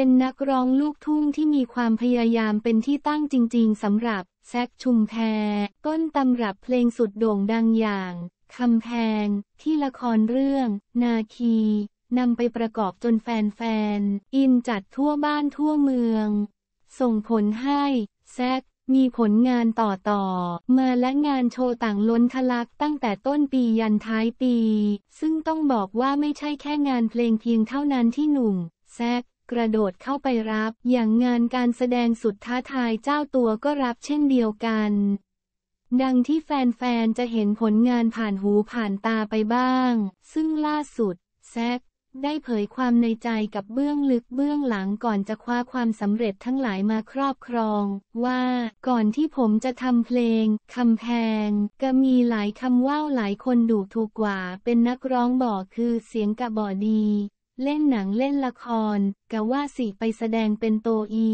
เป็นนักร้องลูกทุ่งที่มีความพยายามเป็นที่ตั้งจริงๆสำหรับ แซคชุมแพต้นตำรับเพลงสุดโด่งดังอย่างคำแพง ที่ละครเรื่อง นาคีนำไปประกอบจนแฟนๆอินจัดทั่วบ้านทั่วเมือง ส่งผลให้ แซคมีผลงานต่อต่อมาและงานโชว์ต่างล้นทะลักตั้งแต่ต้นปียันท้ายปี ซึ่งต้องบอกว่าไม่ใช่แค่งานเพลงเพียงเท่านั้นที่หนุ่ม แซคกระโดดเข้าไปรับอย่างงานการแสดงสุดท้าทายเจ้าตัวก็รับเช่นเดียวกัน ดังที่แฟนๆจะเห็นผลงานผ่านหูผ่านตาไปบ้าง ซึ่งล่าสุด แซกได้เผยความในใจกับเบื้องลึกเบื้องหลังก่อนจะคว้าความสำเร็จทั้งหลายมาครอบครอง ว่า ก่อนที่ผมจะทำเพลงคำแพง ก็มีหลายคำว่าวหลายคนดูถูกกว่าเป็นนักร้องบอกคือเสียงกะบอดีเล่นหนังเล่นละคร กะว่าสิไปแสดงเป็นโตอี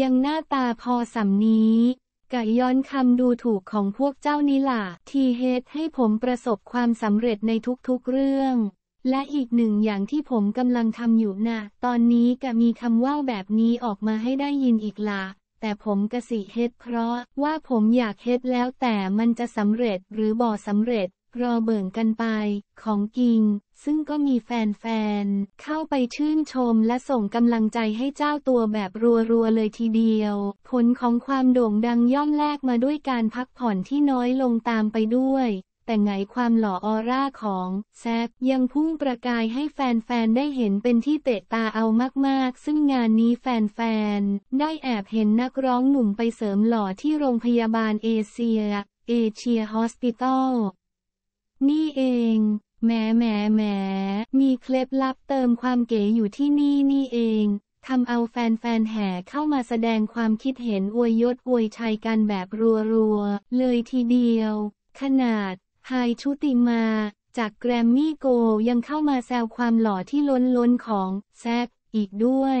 ยังหน้าตาพอสำนี้ กะย้อนคำดูถูกของพวกเจ้านี้ล่ะทีเฮดให้ผมประสบความสำเร็จในทุกๆเรื่อง และอีกหนึ่งอย่างที่ผมกำลังทำอยู่นะ่ะตอนนี้กะมีคำว่าแบบนี้ออกมาให้ได้ยินอีกละแต่ผมกะสิเฮ็ดเพราะว่าผมอยากเฮ็ดแล้วแต่มันจะสำเร็จหรือบ่สำเร็จรอเบิ่งกันไป ของกิงซึ่งก็มีแฟนๆเข้าไปชื่นชมและส่งกำลังใจให้เจ้าตัวแบบรัวๆเลยทีเดียว ผลของความโด่งดังย่อมแลกมาด้วยการพักผ่อนที่น้อยลงตามไปด้วย แต่ไงความหล่อออร่าของแซบยังพุ่งประกายให้แฟนๆได้เห็นเป็นที่เตะตาเอามากๆ ซึ่งงานนี้แฟนๆได้แอบเห็นนักร้องหนุ่มไปเสริมหล่อที่โรงพยาบาลเอเชีย เอเชียฮอสปิตอลนี่เองแหมแหมแหมมีเคล็ดลับเติมความเก๋อยู่ที่นี่นี่เอง ทำเอาแฟนแฟนแห่เข้ามาแสดงความคิดเห็นอวยยศอวยชัยกันแบบรัวๆ เลยทีเดียว ขนาดไฮชุติมา จากแกรมมี่โกยังเข้ามาแซวความหล่อที่ล้นล้นของ แซกอีกด้วย